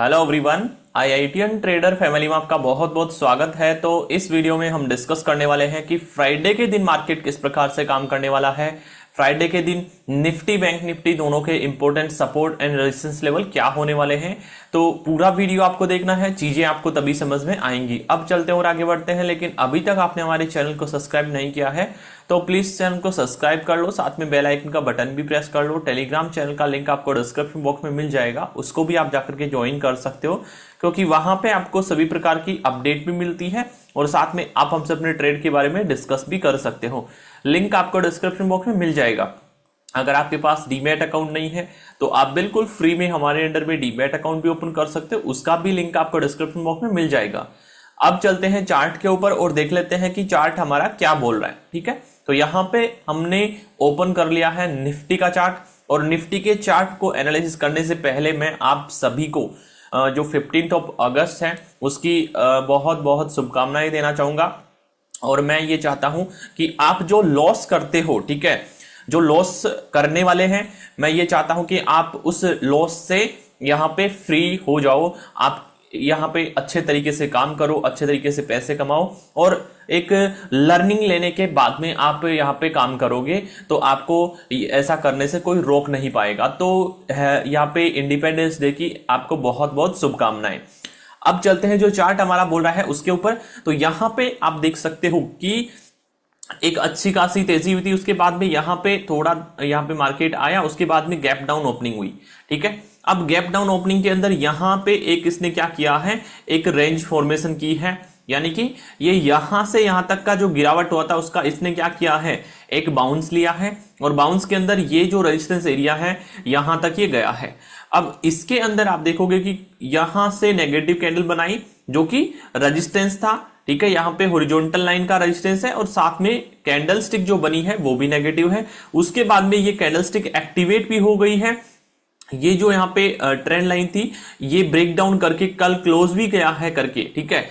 hello everyone IITian trader family में आपका बहुत बहुत स्वागत है तो इस वीडियो में हम डिस्कस करने वाले हैं कि फ्राइडे के दिन मार्केट किस प्रकार से काम करने वाला है फ्राइडे के दिन निफ्टी बैंक निफ्टी दोनों के important support and resistance level क्या होने वाले हैं तो पूरा वीडियो आपको देखना है चीजें आपको तभी समझ में आएंगी अब चलते और आगे बढ़ते हैं लेकिन अभी तक आपने हमारे चैनल को सब्सक्राइब नहीं किया है तो प्लीज चैनल को सब्सक्राइब कर लो साथ में बेल आइकन का बटन भी प्रेस कर लो टेलीग्राम चैनल का लिंक आपको डिस्क्रिप्शन बॉक्स में मिल जाएगा उसको भी आप जाकर के ज्वाइन कर सकते हो क्योंकि वहां पे आपको सभी प्रकार की अपडेट भी मिलती है और साथ में आप हमसे अपने ट्रेड के बारे में डिस्कस भी कर सकते हो लिंक आपको डिस्क्रिप्शन बॉक्स में मिल जाएगा अगर आपके पास डीमेट अकाउंट नहीं है तो आप बिल्कुल फ्री में हमारे अंडर में डीमेट अकाउंट भी ओपन कर सकते हो उसका भी लिंक आपको डिस्क्रिप्शन बॉक्स में मिल जाएगा अब चलते हैं चार्ट के ऊपर और देख लेते हैं कि चार्ट हमारा क्या बोल रहा है ठीक है तो यहाँ पे हमने ओपन कर लिया है निफ्टी का चार्ट और निफ्टी के चार्ट को एनालिसिस करने से पहले मैं आप सभी को जो फिफ्टीन ऑफ अगस्त है उसकी बहुत बहुत शुभकामनाएं देना चाहूंगा और मैं ये चाहता हूं कि आप जो लॉस करते हो ठीक है जो लॉस करने वाले हैं मैं ये चाहता हूं कि आप उस लॉस से यहाँ पे फ्री हो जाओ आप यहाँ पे अच्छे तरीके से काम करो अच्छे तरीके से पैसे कमाओ और एक लर्निंग लेने के बाद में आप यहाँ पे काम करोगे तो आपको ऐसा करने से कोई रोक नहीं पाएगा तो यहाँ पे इंडिपेंडेंस डे की आपको बहुत बहुत शुभकामनाएं अब चलते हैं जो चार्ट हमारा बोल रहा है उसके ऊपर तो यहाँ पे आप देख सकते हो कि एक अच्छी खासी तेजी हुई थी उसके बाद में यहाँ पे थोड़ा यहाँ पे मार्केट आया उसके बाद में गैप डाउन ओपनिंग हुई ठीक है अब गैप डाउन ओपनिंग के अंदर यहाँ पे एक इसने क्या किया है एक रेंज फॉर्मेशन की है यानी कि ये यहां से यहां तक का जो गिरावट हुआ था उसका इसने क्या किया है एक बाउंस लिया है और बाउंस के अंदर ये जो रेजिस्टेंस एरिया है यहां तक ये गया है अब इसके अंदर आप देखोगे कि यहां से नेगेटिव कैंडल बनाई जो कि रेजिस्टेंस था ठीक है यहां पे होरिजोनटल लाइन का रेजिस्टेंस है और साथ में कैंडल स्टिक जो बनी है वो भी नेगेटिव है उसके बाद में ये कैंडल स्टिक एक्टिवेट भी हो गई है ये जो यहाँ पे ट्रेंड लाइन थी ये ब्रेक डाउन करके कल क्लोज भी गया है करके ठीक है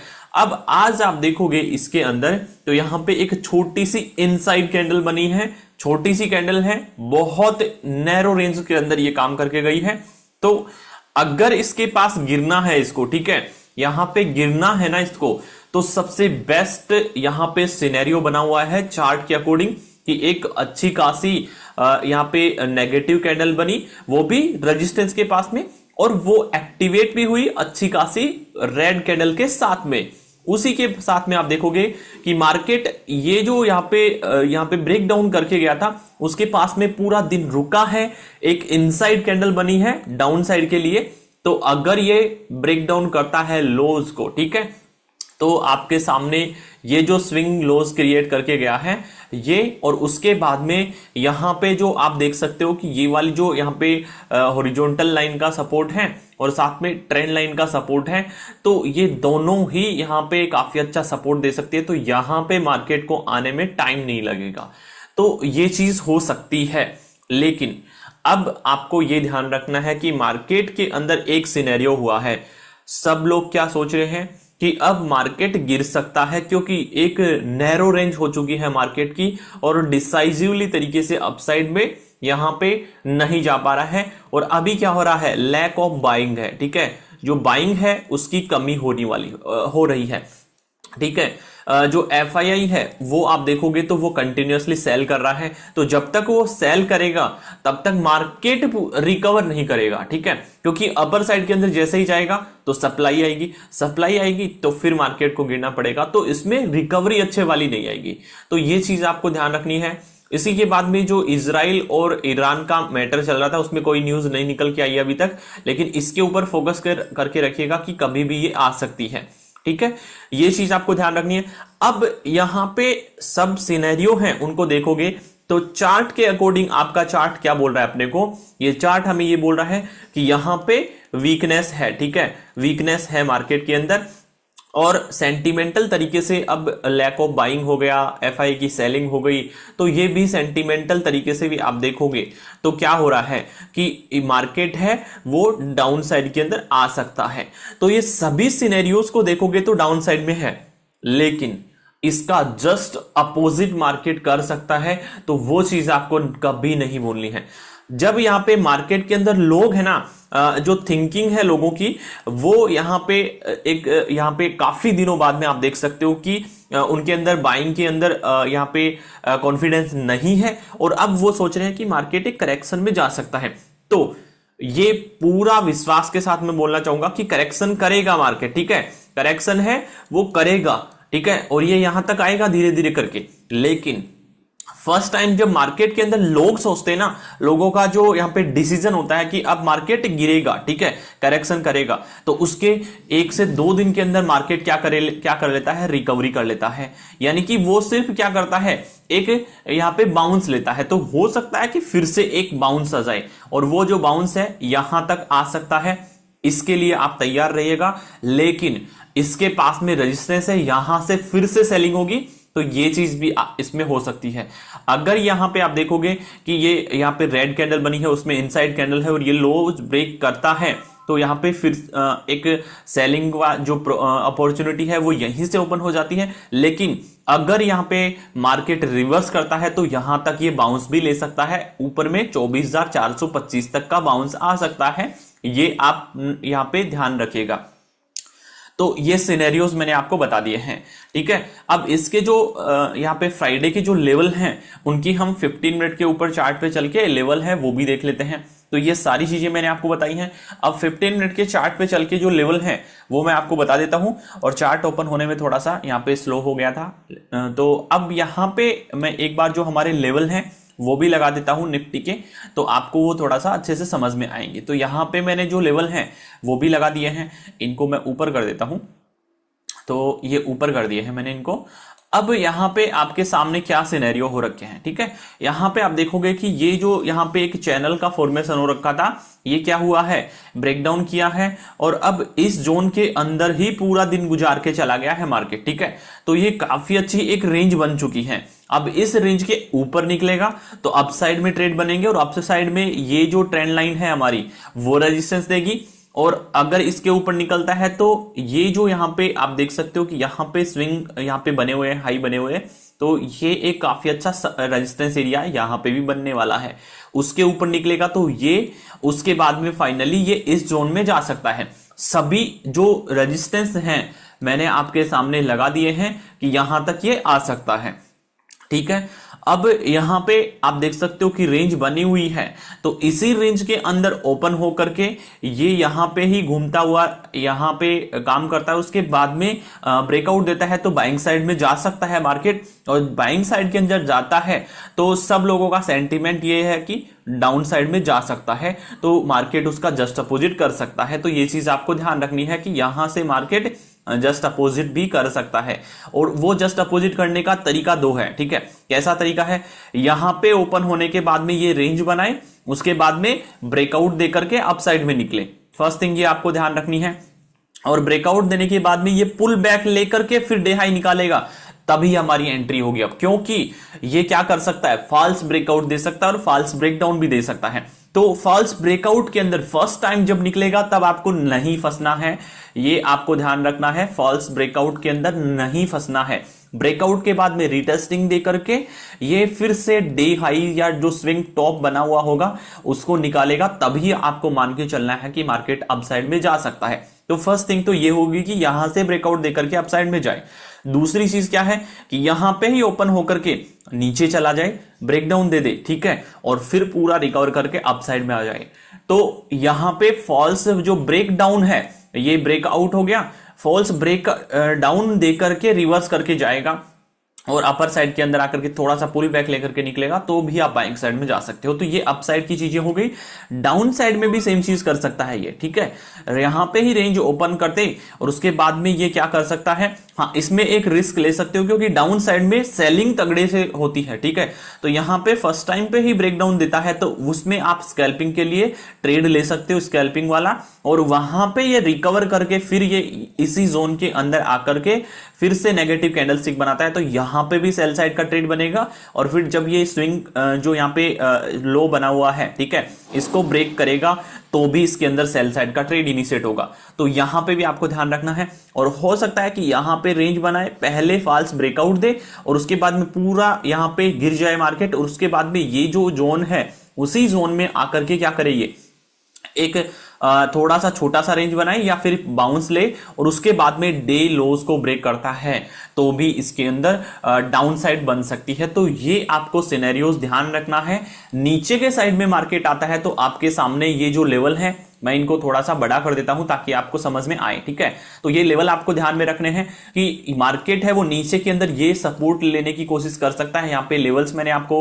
अब आज आप देखोगे इसके अंदर तो यहाँ पे एक छोटी सी इनसाइड कैंडल बनी है छोटी सी कैंडल है बहुत नैरो रेंज के अंदर ये काम करके गई है तो अगर इसके पास गिरना है इसको ठीक है यहां पे गिरना है ना इसको तो सबसे बेस्ट यहां पे सिनेरियो बना हुआ है चार्ट के अकॉर्डिंग कि एक अच्छी खासी यहाँ पे नेगेटिव कैंडल बनी वो भी रेजिस्टेंस के पास में और वो एक्टिवेट भी हुई अच्छी खासी रेड कैंडल के साथ में उसी के साथ में आप देखोगे कि मार्केट ये जो यहाँ पे यहाँ पे ब्रेक डाउन करके गया था उसके पास में पूरा दिन रुका है एक इनसाइड कैंडल बनी है डाउन साइड के लिए तो अगर ये ब्रेक डाउन करता है लोज को ठीक है तो आपके सामने ये जो स्विंग लोज क्रिएट करके गया है ये और उसके बाद में यहाँ पे जो आप देख सकते हो कि ये वाली जो यहाँ पे हॉरिजॉन्टल लाइन का सपोर्ट है और साथ में ट्रेंड लाइन का सपोर्ट है तो ये दोनों ही यहाँ पे काफ़ी अच्छा सपोर्ट दे सकती है तो यहाँ पे मार्केट को आने में टाइम नहीं लगेगा तो ये चीज़ हो सकती है लेकिन अब आपको ये ध्यान रखना है कि मार्केट के अंदर एक सिनेरियो हुआ है सब लोग क्या सोच रहे हैं कि अब मार्केट गिर सकता है क्योंकि एक नैरो रेंज हो चुकी है मार्केट की और डिसाइजिवली तरीके से अपसाइड में यहां पे नहीं जा पा रहा है और अभी क्या हो रहा है लैक ऑफ बाइंग है ठीक है जो बाइंग है उसकी कमी होने वाली हो रही है ठीक है जो एफ है वो आप देखोगे तो वो कंटिन्यूसली सेल कर रहा है तो जब तक वो सेल करेगा तब तक मार्केट रिकवर नहीं करेगा ठीक है क्योंकि अपर साइड के अंदर जैसे ही जाएगा तो सप्लाई आएगी सप्लाई आएगी तो फिर मार्केट को गिरना पड़ेगा तो इसमें रिकवरी अच्छे वाली नहीं आएगी तो ये चीज आपको ध्यान रखनी है इसी के बाद में जो इसराइल और ईरान का मैटर चल रहा था उसमें कोई न्यूज नहीं निकल के आई अभी तक लेकिन इसके ऊपर फोकस कर करके रखिएगा कि कभी भी ये आ सकती है ठीक है ये चीज आपको ध्यान रखनी है अब यहां पे सब सिनेरियो हैं उनको देखोगे तो चार्ट के अकॉर्डिंग आपका चार्ट क्या बोल रहा है अपने को ये चार्ट हमें ये बोल रहा है कि यहां पे वीकनेस है ठीक है वीकनेस है मार्केट के अंदर और सेंटिमेंटल तरीके से अब लैक ऑफ बाइंग हो गया एफ की सेलिंग हो गई तो ये भी सेंटिमेंटल तरीके से भी आप देखोगे तो क्या हो रहा है कि मार्केट है वो डाउन साइड के अंदर आ सकता है तो ये सभी सिनेरियोस को देखोगे तो डाउन साइड में है लेकिन इसका जस्ट अपोजिट मार्केट कर सकता है तो वो चीज आपको कभी नहीं बोलनी है जब यहाँ पे मार्केट के अंदर लोग है ना जो थिंकिंग है लोगों की वो यहाँ पे एक यहाँ पे काफी दिनों बाद में आप देख सकते हो कि उनके अंदर बाइंग के अंदर यहाँ पे कॉन्फिडेंस नहीं है और अब वो सोच रहे हैं कि मार्केट एक करेक्शन में जा सकता है तो ये पूरा विश्वास के साथ मैं बोलना चाहूंगा कि करेक्शन करेगा मार्केट ठीक है करेक्शन है वो करेगा ठीक है और ये यहां तक आएगा धीरे धीरे करके लेकिन फर्स्ट टाइम जब मार्केट के अंदर लोग सोचते हैं ना लोगों का जो यहाँ पे डिसीजन होता है कि अब मार्केट गिरेगा ठीक है करेक्शन करेगा तो उसके एक से दो दिन के अंदर मार्केट क्या करे क्या कर लेता है रिकवरी कर लेता है यानी कि वो सिर्फ क्या करता है एक यहाँ पे बाउंस लेता है तो हो सकता है कि फिर से एक बाउंस आ जाए और वो जो बाउंस है यहां तक आ सकता है इसके लिए आप तैयार रहिएगा लेकिन इसके पास में रजिस्ट्रेंस है यहां से फिर से सेलिंग होगी तो ये चीज भी इसमें हो सकती है अगर यहां पे आप देखोगे कि ये यहां पे रेड कैंडल बनी है उसमें इनसाइड कैंडल है और ये लो ब्रेक करता है तो यहाँ पे फिर एक सेलिंग का जो अपॉर्चुनिटी है वो यहीं से ओपन हो जाती है लेकिन अगर यहाँ पे मार्केट रिवर्स करता है तो यहां तक ये बाउंस भी ले सकता है ऊपर में 24,425 तक का बाउंस आ सकता है ये आप यहाँ पे ध्यान रखिएगा तो ये सिनेरियोज मैंने आपको बता दिए हैं ठीक है अब इसके जो यहाँ पे फ्राइडे के जो लेवल हैं उनकी हम 15 मिनट के ऊपर चार्ट पे चल के लेवल है वो भी देख लेते हैं तो ये सारी चीजें मैंने आपको बताई हैं अब 15 मिनट के चार्ट पे चल के जो लेवल है वो मैं आपको बता देता हूं और चार्ट ओपन होने में थोड़ा सा यहाँ पे स्लो हो गया था तो अब यहाँ पे मैं एक बार जो हमारे लेवल है वो भी लगा देता हूँ निफ्टी के तो आपको वो थोड़ा सा अच्छे से समझ में आएंगे तो यहाँ पे मैंने जो लेवल हैं वो भी लगा दिए हैं इनको मैं ऊपर कर देता हूँ तो ये ऊपर कर दिए हैं मैंने इनको अब यहां पे आपके सामने क्या सिनेरियो हो रखे हैं ठीक है यहां पे आप देखोगे कि ये जो यहां पे एक चैनल का फॉर्मेशन हो रखा था ये क्या हुआ है ब्रेकडाउन किया है और अब इस जोन के अंदर ही पूरा दिन गुजार के चला गया है मार्केट ठीक है तो ये काफी अच्छी एक रेंज बन चुकी है अब इस रेंज के ऊपर निकलेगा तो अप साइड में ट्रेड बनेंगे और अप साइड में ये जो ट्रेंड लाइन है हमारी वो रेजिस्टेंस देगी और अगर इसके ऊपर निकलता है तो ये जो यहाँ पे आप देख सकते हो कि यहाँ पे स्विंग यहाँ पे बने हुए हैं हाई बने हुए हैं तो ये एक काफी अच्छा रेजिस्टेंस एरिया यहाँ पे भी बनने वाला है उसके ऊपर निकलेगा तो ये उसके बाद में फाइनली ये इस जोन में जा सकता है सभी जो रजिस्टेंस हैं मैंने आपके सामने लगा दिए हैं कि यहां तक ये आ सकता है ठीक है अब यहां पे आप देख सकते हो कि रेंज बनी हुई है तो इसी रेंज के अंदर ओपन हो करके ये यहां पे ही घूमता हुआ यहां पे काम करता है उसके बाद में ब्रेकआउट देता है तो बाइंग साइड में जा सकता है मार्केट और बाइंग साइड के अंदर जाता है तो सब लोगों का सेंटिमेंट ये है कि डाउन साइड में जा सकता है तो मार्केट उसका जस्ट अपोजिट कर सकता है तो ये चीज आपको ध्यान रखनी है कि यहां से मार्केट जस्ट अपोजिट भी कर सकता है और वो जस्ट अपोजिट करने का तरीका दो है ठीक है कैसा तरीका है यहां पे ओपन होने के बाद में ये रेंज बनाए उसके बाद में ब्रेकआउट देकर के अपसाइड में निकले फर्स्ट थिंग ये आपको ध्यान रखनी है और ब्रेकआउट देने के बाद में ये पुल बैक लेकर के फिर डे हाई निकालेगा तभी हमारी एंट्री होगी अब क्योंकि ये क्या कर सकता है फॉल्स ब्रेकआउट दे सकता है और फॉल्स ब्रेकडाउन भी दे सकता है तो फॉल्स ब्रेकआउट के अंदर फर्स्ट टाइम जब निकलेगा तब आपको नहीं फंसना है ये आपको ध्यान रखना है फॉल्स ब्रेकआउट के अंदर नहीं फंसना है ब्रेकआउट के बाद में रिटेस्टिंग दे करके ये फिर से डे हाई या जो स्विंग टॉप बना हुआ होगा उसको निकालेगा तभी आपको मान के चलना है कि मार्केट अपसाइड में जा सकता है तो फर्स्ट थिंग तो ये होगी कि यहां से ब्रेकआउट देकर के अपसाइड में जाए दूसरी चीज क्या है कि यहां पे ही ओपन होकर के नीचे चला जाए ब्रेकडाउन दे दे ठीक है और फिर पूरा रिकवर करके अपसाइड में आ जाए तो यहां पे फॉल्स जो ब्रेकडाउन है ये ब्रेकआउट हो गया फॉल्स ब्रेक डाउन देकर के रिवर्स करके जाएगा और अपर साइड के अंदर आकर के थोड़ा सा पुल बैक लेकर के निकलेगा तो भी आप बाइंग साइड में जा सकते हो तो ये अप साइड की चीजें हो गई डाउन साइड में भी सेम चीज कर सकता है ये ठीक है यहां पे ही रेंज ओपन करते और उसके बाद में ये क्या कर सकता है हाँ इसमें एक रिस्क ले सकते हो क्योंकि डाउन साइड में सेलिंग तगड़े से होती है ठीक है तो यहां पे फर्स्ट टाइम पे ही ब्रेकडाउन देता है तो उसमें आप स्कैल्पिंग के लिए ट्रेड ले सकते हो स्कैल्पिंग वाला और वहां पे ये रिकवर करके फिर ये इसी जोन के अंदर आकर के फिर से नेगेटिव कैंडल स्टिक बनाता है तो यहां पे भी सेल साइड का ट्रेड बनेगा और फिर जब ये स्विंग जो यहाँ पे लो बना हुआ है ठीक है इसको ब्रेक करेगा तो भी इसके अंदर सेल साइड का ट्रेड इनिशिएट होगा तो यहां पे भी आपको ध्यान रखना है और हो सकता है कि यहां पे रेंज बनाए पहले फॉल्स ब्रेकआउट दे और उसके बाद में पूरा यहां पे गिर जाए मार्केट और उसके बाद में ये जो जोन है उसी जोन में आकर के क्या करे ये एक थोड़ा सा छोटा सा रेंज बनाए या फिर बाउंस ले और उसके बाद में डे लोज को ब्रेक करता है तो भी इसके अंदर डाउन साइड बन सकती है तो ये आपको सिनेरियोज ध्यान रखना है नीचे के साइड में मार्केट आता है तो आपके सामने ये जो लेवल है मैं इनको थोड़ा सा बड़ा कर देता हूं ताकि आपको समझ में आए ठीक है तो ये लेवल आपको ध्यान में रखने हैं कि मार्केट है वो नीचे के अंदर ये सपोर्ट लेने की कोशिश कर सकता है यहाँ पे लेवल्स मैंने आपको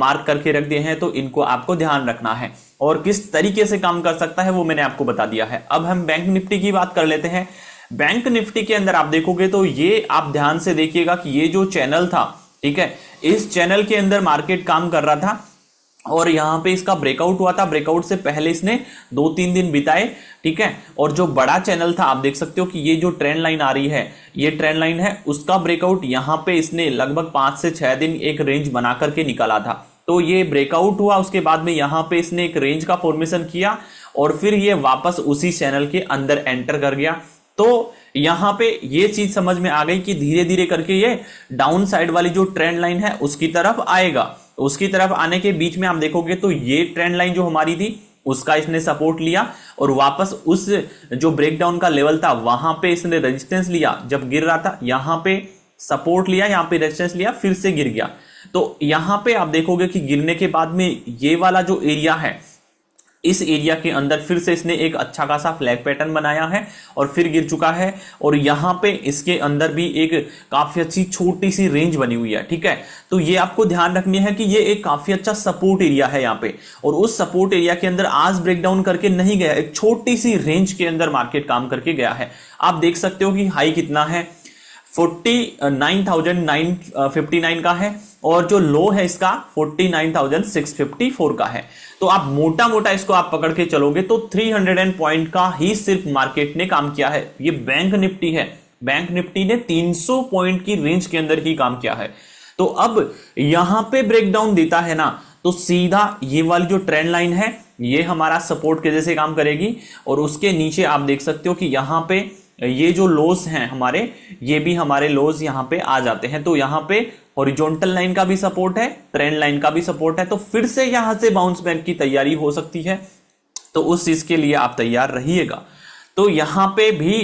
मार्क करके रख दिए हैं तो इनको आपको ध्यान रखना है और किस तरीके से काम कर सकता है वो मैंने आपको बता दिया है अब हम बैंक निफ्टी की बात कर लेते हैं बैंक निफ्टी के अंदर आप देखोगे तो ये आप ध्यान से देखिएगा कि ये जो चैनल था ठीक है इस चैनल के अंदर मार्केट काम कर रहा था और यहाँ पे इसका ब्रेकआउट हुआ था ब्रेकआउट से पहले इसने दो तीन दिन बिताए ठीक है और जो बड़ा चैनल था आप देख सकते हो कि ये जो ट्रेंड लाइन आ रही है ये ट्रेंड लाइन है उसका ब्रेकआउट यहाँ पे इसने लगभग पांच से छह दिन एक रेंज बना करके निकाला था तो ये ब्रेकआउट हुआ उसके बाद में यहाँ पे इसने एक रेंज का फॉर्मेशन किया और फिर ये वापस उसी चैनल के अंदर एंटर कर गया तो यहाँ पे ये चीज समझ में आ गई कि धीरे धीरे करके ये डाउन साइड वाली जो ट्रेंड लाइन है उसकी तरफ आएगा उसकी तरफ आने के बीच में हम देखोगे तो ये ट्रेंड लाइन जो हमारी थी उसका इसने सपोर्ट लिया और वापस उस जो ब्रेकडाउन का लेवल था वहां पे इसने रेजिस्टेंस लिया जब गिर रहा था यहां पे सपोर्ट लिया यहां पे रेजिस्टेंस लिया फिर से गिर गया तो यहां पे आप देखोगे कि गिरने के बाद में ये वाला जो एरिया है इस एरिया के अंदर फिर से इसने एक अच्छा खासा फ्लैग पैटर्न बनाया है और फिर गिर चुका है और यहाँ पे इसके अंदर भी एक काफ़ी अच्छी छोटी सी रेंज बनी हुई है ठीक है तो ये आपको ध्यान रखनी है कि ये एक काफ़ी अच्छा सपोर्ट एरिया है यहाँ पे और उस सपोर्ट एरिया के अंदर आज ब्रेकडाउन करके नहीं गया एक छोटी सी रेंज के अंदर मार्केट काम करके गया है आप देख सकते हो कि हाई कितना है forty nine thousand nine fifty nine का है और जो लो है इसका forty nine thousand six fifty four का है तो आप मोटा मोटा इसको आप पकड़ के चलोगे तो थ्री हंड्रेड एंड पॉइंट का ही सिर्फ मार्केट ने काम किया है ये बैंक निफ्टी है बैंक निफ्टी ने तीन सौ पॉइंट की रेंज के अंदर ही काम किया है तो अब यहां पे ब्रेकडाउन देता है ना तो सीधा ये वाली जो ट्रेंड लाइन है ये हमारा सपोर्ट के जैसे काम करेगी और उसके नीचे आप देख सकते हो कि यहां पे ये जो लॉस हैं हमारे ये भी हमारे लोस यहां पे आ जाते हैं तो यहां पे हॉरिजॉन्टल लाइन का भी सपोर्ट है ट्रेंड लाइन का भी सपोर्ट है तो फिर से यहां से बाउंस बैक की तैयारी हो सकती है तो उस चीज के लिए आप तैयार रहिएगा तो यहां पे भी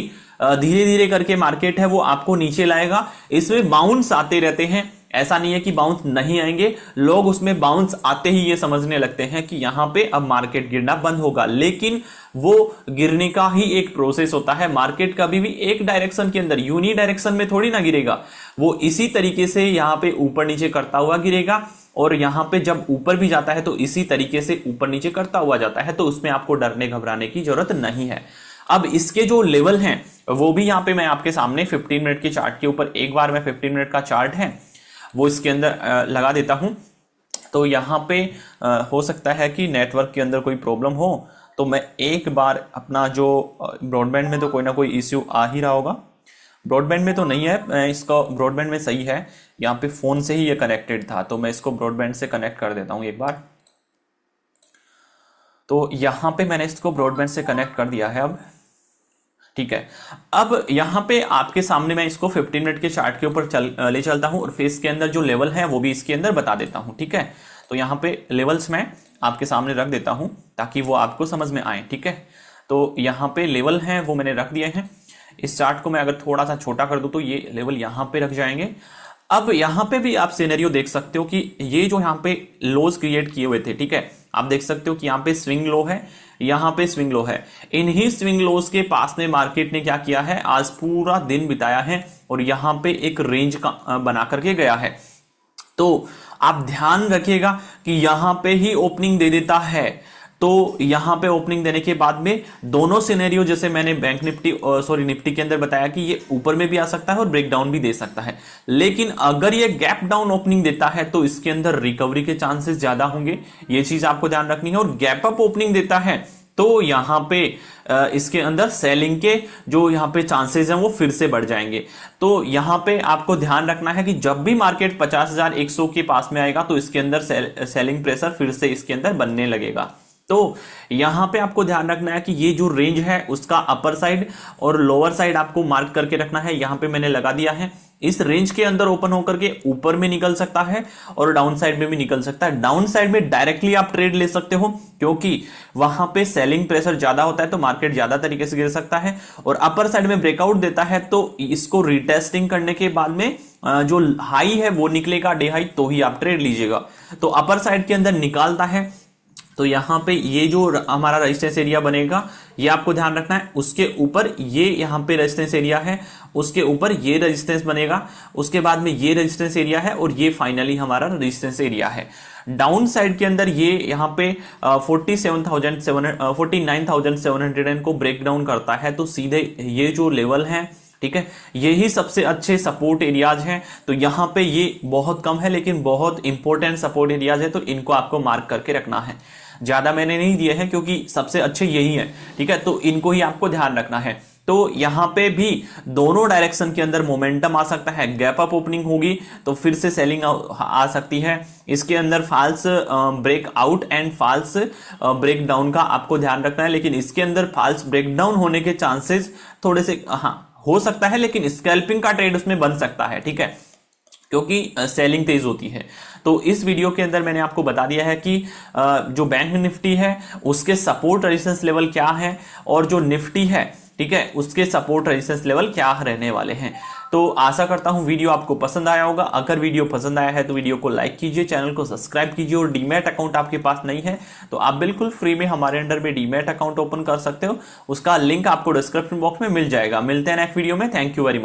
धीरे धीरे करके मार्केट है वो आपको नीचे लाएगा इसमें बाउंस आते रहते हैं ऐसा नहीं है कि बाउंस नहीं आएंगे लोग उसमें बाउंस आते ही ये समझने लगते हैं कि यहां पे अब मार्केट गिरना बंद होगा लेकिन वो गिरने का ही एक प्रोसेस होता है मार्केट कभी भी एक डायरेक्शन के अंदर यूनी डायरेक्शन में थोड़ी ना गिरेगा वो इसी तरीके से यहाँ पे ऊपर नीचे करता हुआ गिरेगा और यहां पे जब ऊपर भी जाता है तो इसी तरीके से ऊपर नीचे करता हुआ जाता है तो उसमें आपको डरने घबराने की जरूरत नहीं है अब इसके जो लेवल हैं वो भी यहाँ पे मैं आपके सामने 15 मिनट के चार्ट के ऊपर एक बार मैं 15 मिनट का चार्ट है वो इसके अंदर लगा देता हूँ तो यहाँ पे हो सकता है कि नेटवर्क के अंदर कोई प्रॉब्लम हो तो मैं एक बार अपना जो ब्रॉडबैंड में तो कोई ना कोई इश्यू आ ही रहा होगा ब्रॉडबैंड में तो नहीं है इसका ब्रॉडबैंड में सही है यहाँ पे फ़ोन से ही ये कनेक्टेड था तो मैं इसको ब्रॉडबैंड से कनेक्ट कर देता हूँ एक बार तो यहाँ पे मैंने इसको ब्रॉडबैंड से कनेक्ट कर दिया है अब ठीक है अब यहाँ पे आपके सामने मैं इसको 15 मिनट के चार्ट के ऊपर चल ले चलता हूं और फेस के अंदर जो लेवल है वो भी इसके अंदर बता देता हूं ठीक है तो यहां पे लेवल्स मैं आपके सामने रख देता हूं ताकि वो आपको समझ में आए ठीक है तो यहां पे लेवल हैं वो मैंने रख दिए हैं इस चार्ट को मैं अगर थोड़ा सा छोटा कर दू तो ये लेवल यहां पर रख जाएंगे अब यहां पे भी आप सीनेरियो देख सकते हो कि ये जो यहां पे लोज क्रिएट किए हुए थे ठीक है आप देख सकते हो कि यहां पे स्विंग लो है यहां पे स्विंग लो है इन्हीं स्विंग लोस के पास में मार्केट ने क्या किया है आज पूरा दिन बिताया है और यहां पे एक रेंज का बना करके गया है तो आप ध्यान रखिएगा कि यहां पे ही ओपनिंग दे देता है तो यहां पे ओपनिंग देने के बाद में दोनों सिनेरियो जैसे मैंने बैंक निफ्टी सॉरी निफ्टी के अंदर बताया कि ये ऊपर में भी आ सकता है और ब्रेकडाउन भी दे सकता है लेकिन अगर ये गैप डाउन ओपनिंग देता है तो इसके अंदर रिकवरी के चांसेस ज्यादा होंगे ये चीज आपको ध्यान रखनी है और गैप अप ओपनिंग देता है तो यहाँ पे इसके अंदर सेलिंग के जो यहाँ पे चांसेस हैं वो फिर से बढ़ जाएंगे तो यहां पे आपको ध्यान रखना है कि जब भी मार्केट 50,100 के पास में आएगा तो इसके अंदर सेल, सेलिंग प्रेशर फिर से इसके अंदर बनने लगेगा तो यहां पे आपको ध्यान रखना है कि ये जो रेंज है उसका अपर साइड और लोअर साइड आपको मार्क करके रखना है यहां पे मैंने लगा दिया है इस रेंज के अंदर ओपन होकर के ऊपर में निकल सकता है और डाउन साइड में भी निकल सकता है डाउन साइड में डायरेक्टली आप ट्रेड ले सकते हो क्योंकि वहां पे सेलिंग प्रेशर ज्यादा होता है तो मार्केट ज्यादा तरीके से गिर सकता है और अपर साइड में ब्रेकआउट देता है तो इसको रिटेस्टिंग करने के बाद में जो हाई है वो निकलेगा डे हाई तो ही आप ट्रेड लीजिएगा तो अपर साइड के अंदर निकालता है तो यहाँ पे ये जो हमारा रेजिस्टेंस एरिया बनेगा ये आपको ध्यान रखना है उसके ऊपर ये यहाँ पे रेजिस्टेंस एरिया है उसके ऊपर ये रेजिस्टेंस बनेगा उसके बाद में ये रेजिस्टेंस एरिया है और ये फाइनली हमारा रेजिस्टेंस एरिया है डाउन साइड के अंदर ये यहाँ पे forty seven thousand seven forty nine thousand seven hundred को ब्रेक डाउन करता है तो सीधे ये जो लेवल है ठीक है यही सबसे अच्छे सपोर्ट एरियाज हैं तो यहाँ पे ये बहुत कम है लेकिन बहुत इंपॉर्टेंट सपोर्ट एरियाज है तो इनको आपको मार्क करके रखना है ज़्यादा मैंने नहीं दिए हैं क्योंकि सबसे अच्छे यही है ठीक है तो इनको ही आपको ध्यान रखना है तो यहां पे भी दोनों डायरेक्शन के अंदर मोमेंटम आ सकता है गैप अप ओपनिंग होगी तो फिर से सेलिंग आ, आ सकती है इसके अंदर false break out and false break down का आपको ध्यान रखना है लेकिन इसके अंदर फाल्स ब्रेक डाउन होने के चांसेस थोड़े से हाँ हो सकता है लेकिन स्कैल्पिंग का ट्रेड उसमें बन सकता है ठीक है क्योंकि सेलिंग तेज होती है तो इस वीडियो के अंदर मैंने आपको बता दिया है कि जो बैंक निफ्टी है उसके सपोर्ट रेजिस्टेंस लेवल क्या है और जो निफ्टी है ठीक है उसके सपोर्ट रेजिस्टेंस लेवल क्या रहने वाले हैं तो आशा करता हूं वीडियो आपको पसंद आया होगा अगर वीडियो पसंद आया है तो वीडियो को लाइक कीजिए चैनल को सब्सक्राइब कीजिए और डीमेट अकाउंट आपके पास नहीं है तो आप बिल्कुल फ्री में हमारे अंडर में डीमेट अकाउंट ओपन कर सकते हो उसका लिंक आपको डिस्क्रिप्शन बॉक्स में मिल जाएगा मिलते हैं नेक्स्ट वीडियो में थैंक यू वेरी मच